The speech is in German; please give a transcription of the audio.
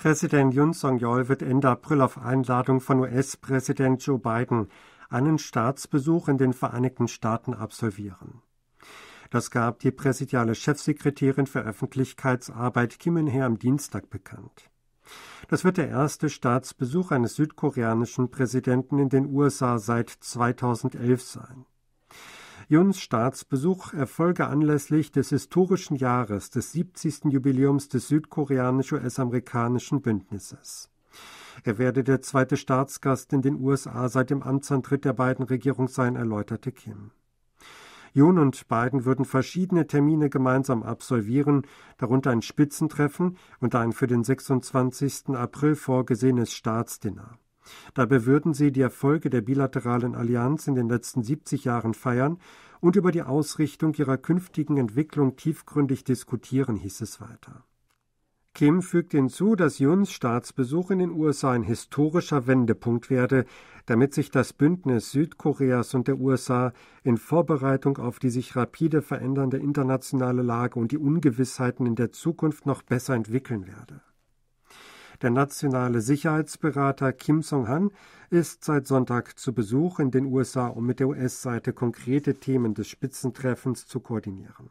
Präsident Jun Song-yeol wird Ende April auf Einladung von US-Präsident Joe Biden einen Staatsbesuch in den Vereinigten Staaten absolvieren. Das gab die präsidiale Chefsekretärin für Öffentlichkeitsarbeit Kim In-hee am Dienstag bekannt. Das wird der erste Staatsbesuch eines südkoreanischen Präsidenten in den USA seit 2011 sein. Juns Staatsbesuch erfolge anlässlich des historischen Jahres des 70. Jubiläums des südkoreanisch-US-amerikanischen Bündnisses. Er werde der zweite Staatsgast in den USA seit dem Amtsantritt der beiden Regierung sein, erläuterte Kim. Jun und Biden würden verschiedene Termine gemeinsam absolvieren, darunter ein Spitzentreffen und ein für den 26. April vorgesehenes Staatsdinner. Dabei würden sie die Erfolge der bilateralen Allianz in den letzten 70 Jahren feiern und über die Ausrichtung ihrer künftigen Entwicklung tiefgründig diskutieren, hieß es weiter. Kim fügt hinzu, dass Juns Staatsbesuch in den USA ein historischer Wendepunkt werde, damit sich das Bündnis Südkoreas und der USA in Vorbereitung auf die sich rapide verändernde internationale Lage und die Ungewissheiten in der Zukunft noch besser entwickeln werde. Der nationale Sicherheitsberater Kim Song-han ist seit Sonntag zu Besuch in den USA, um mit der US-Seite konkrete Themen des Spitzentreffens zu koordinieren